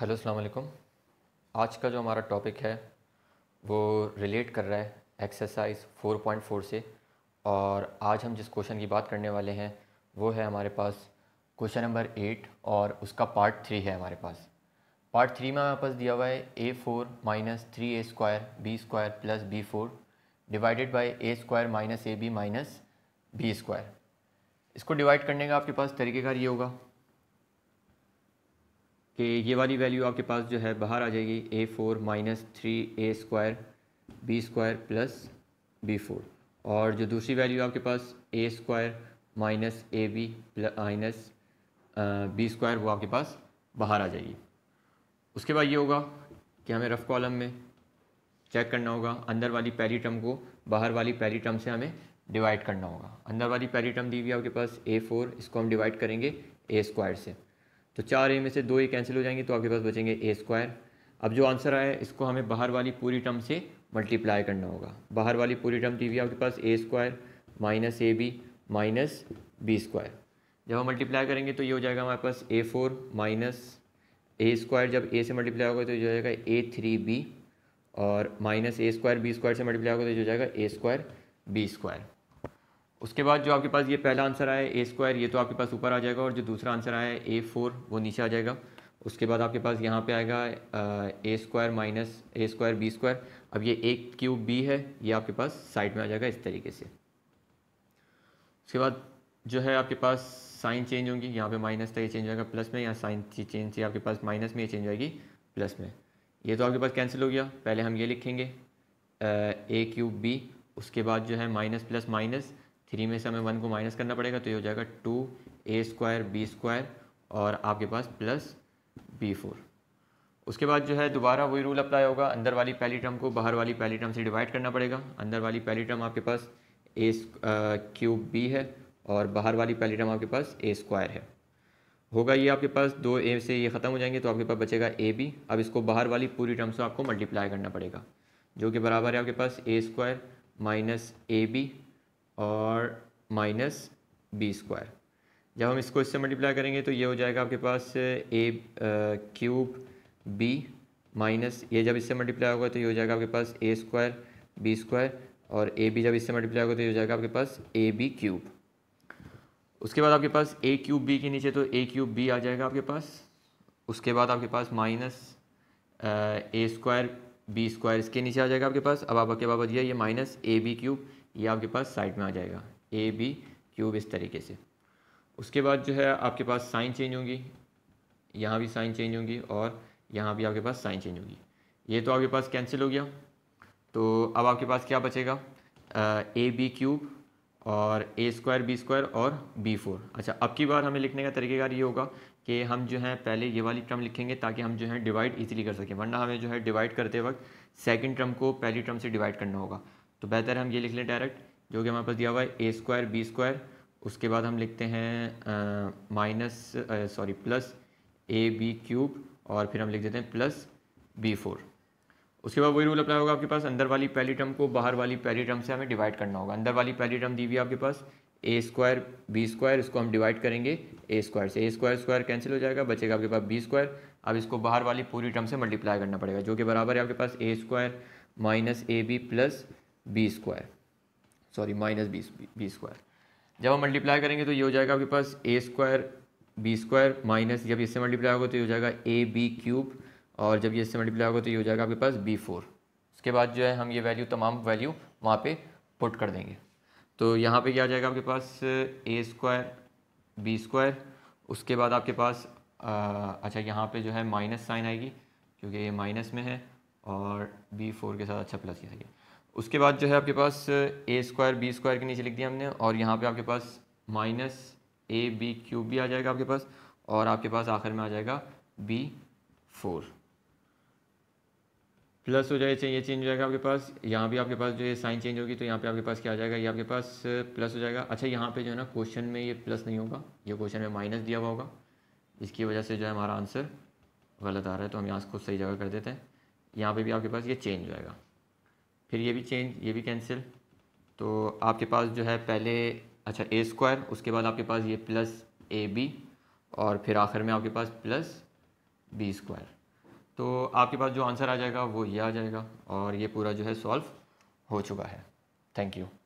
hello अलैक्म आज का जो हमारा टॉपिक है वो रिलेट कर रहा है एक्सरसाइज 4.4 से और आज हम जिस क्वेश्चन की बात करने वाले हैं वो है हमारे पास क्वेश्चन नंबर एट और उसका पार्ट थ्री है हमारे पास पार्ट थ्री में हमारे पास दिया हुआ है A four minus three A square B square plus B four divided by A square minus A B minus B square इसको डिवाइड करने का आपके पास तरीक़ेकार ये होगा कि ये वाली वैल्यू आपके पास जो है बाहर आ जाएगी A four minus three A square B square plus B four और जो दूसरी वैल्यू आपके पास A square minus A B minus B square वो आपके पास बाहर आ जाएगी उसके बाद ये होगा कि हमें रफ़ कॉलम में चेक करना होगा अंदर वाली पहली टर्म को बाहर वाली पहली टर्म से हमें डिवाइड करना होगा अंदर वाली पहली टर्म दी हुई आपके पास ए फोर इसको हम डिवाइड करेंगे ए स्क्वायर से तो चार ए में से दो ए कैंसिल हो जाएंगे तो आपके पास बचेंगे ए स्क्वायर अब जो आंसर आया इसको हमें बाहर वाली पूरी टर्म से मल्टीप्लाई करना होगा बाहर वाली पूरी टर्म दी हुई आपके पास A square minus A B minus B square जब हम मल्टीप्लाई करेंगे तो ये हो जाएगा हमारे पास A four minus A square जब ए से मल्टीप्लाई होगा तो ये हो जाएगा ए थ्री बी और minus A square B square से मल्टीप्लाई होगा तो ये हो जाएगा ए स्क्वायर बी स्क्वायर उसके बाद जो आपके पास ये पहला आंसर आया ए स्क्वायर ये तो आपके पास ऊपर आ जाएगा और जो दूसरा आंसर आया ए फोर वो नीचे आ जाएगा उसके बाद आपके पास यहाँ पे आएगा A square minus A square B square अब ये एक क्यूब बी है ये आपके पास साइड में आ जाएगा इस तरीके से उसके बाद जो है आपके पास साइन चेंज होंगी यहाँ पे माइनस था तो ये चेंज होगा प्लस में या साइन चेंज थी आपके पास माइनस में ये चेंज होगी प्लस में ये तो आपके पास कैंसिल हो गया पहले हम ये लिखेंगे ए क्यूब बी उसके बाद जो है माइनस प्लस माइनस थ्री में से हमें वन को माइनस करना पड़ेगा तो ये हो जाएगा two A square B square और आपके पास प्लस बी फोर उसके बाद जो है दोबारा वही रूल अप्लाई होगा अंदर वाली पहली टर्म को बाहर वाली पहली टर्म से डिवाइड करना पड़ेगा अंदर वाली पहली टर्म आपके पास ए क्यूब बी है और बाहर वाली पहली टर्म आपके पास ए स्क्वायर है होगा ये आपके पास दो ए से ये ख़त्म हो जाएंगे तो आपके पास बचेगा ए बी अब इसको बाहर वाली पूरी टर्म से आपको मल्टीप्लाई करना पड़ेगा जो कि बराबर है आपके पास A square minus A B और माइनस बी स्क्वायर जब हम इसको इससे मल्टीप्लाई करेंगे तो ये हो जाएगा आपके पास ए क्यूब बी माइनस ये जब इससे मल्टीप्लाई होगा तो ये हो जाएगा आपके पास ए स्क्वायर बी स्क्वायर और ए बी जब इससे मल्टीप्लाई होगा तो ये हो जाएगा आपके पास ए बी क्यूब उसके बाद आपके पास ए क्यूब बी के नीचे तो ए क्यूब बी आ जाएगा आपके पास उसके बाद आपके पास minus A square B square इसके नीचे आ जाएगा आपके पास अब आपके पास दिया ये माइनस ए बी क्यूब ये आपके पास साइड में आ जाएगा ए बी क्यूब इस तरीके से उसके बाद जो है आपके पास साइन चेंज होंगी यहाँ भी साइन चेंज होंगी और यहाँ भी आपके पास साइन चेंज होगी ये तो आपके पास कैंसिल हो गया तो अब आपके पास क्या बचेगा ए बी क्यूब और ए स्क्वायर बी स्क्वायर और बी फोर अच्छा अब की बार हमें लिखने का तरीकेकार ये होगा कि हम जो है पहले ये वाली टर्म लिखेंगे ताकि हम जो है डिवाइड इजीली कर सकें वरना हमें जो है डिवाइड करते वक्त सेकंड टर्म को पहली टर्म से डिवाइड करना होगा तो बेहतर हम ये लिख लें डायरेक्ट जो कि हमारे पास दिया हुआ है ए स्क्वायर बी स्क्वायर उसके बाद हम लिखते हैं minus sorry plus A B cube और फिर हम लिख देते हैं प्लस बी फोर उसके बाद वही रूल अप्लाई होगा आपके पास अंदर वाली पहली टर्म को बाहर वाली पहली टर्म से हमें डिवाइड करना होगा अंदर वाली पहली टर्म दी हुई आपके पास ए स्क्वायर बी स्क्वायर इसको हम डिवाइड करेंगे ए स्क्वायर से ए स्क्वायर स्क्वायर कैंसिल हो जाएगा बचेगा आपके पास बी स्क्वायर अब इसको बाहर वाली पूरी टर्म से मल्टीप्लाई करना पड़ेगा जो कि बराबर है आपके पास A square minus A B plus B square sorry minus B B square जब हम मल्टीप्लाई करेंगे तो ये हो जाएगा आपके पास A square B square minus जब इससे मल्टीप्लाई होगा तो ये हो जाएगा ए बी क्यूब और जब ये इससे मल्टीप्लाई होगा तो ये हो जाएगा आपके पास बी फोर उसके बाद जो है हम ये वैल्यू तमाम वैल्यू वहाँ पे पुट कर देंगे तो यहाँ पे क्या आ जाएगा आपके पास ए स्क्वायर बी स्क्वायर उसके बाद आपके पास आ, अच्छा यहाँ पे जो है माइनस साइन आएगी क्योंकि ये माइनस में है और बी फोर के साथ अच्छा प्लस ही आएगी उसके बाद जो है आपके पास ए स्क्वायर बी स्क्वायर के नीचे लिख दिया हमने और यहाँ पर आपके पास माइनस ए बी क्यूब भी आ जाएगा आपके पास और आपके पास आखिर में आ जाएगा बी फोर प्लस हो जाए चाहिए ये चेंज हो जाएगा आपके पास यहाँ भी आपके पास जो ये साइन चेंज होगी तो यहाँ पे आपके पास क्या आ जाएगा ये आपके पास प्लस uh, हो जाएगा अच्छा यहाँ पे जो है ना क्वेश्चन में ये प्लस नहीं होगा ये क्वेश्चन में माइनस दिया हुआ होगा इसकी वजह से जो है हमारा आंसर गलत आ रहा है तो हम यहाँ इसको सही जगह कर देते हैं यहाँ पर भी आपके पास ये चेंज हो जाएगा फिर ये भी चेंज ये भी कैंसिल तो आपके पास जो है पहले अच्छा ए स्क्वायर उसके बाद आपके पास ये प्लस ए बी और फिर आखिर में आपके पास प्लस बी स्क्वायर तो आपके पास जो आंसर आ जाएगा वो ये आ जाएगा और ये पूरा जो है सॉल्व हो चुका है थैंक यू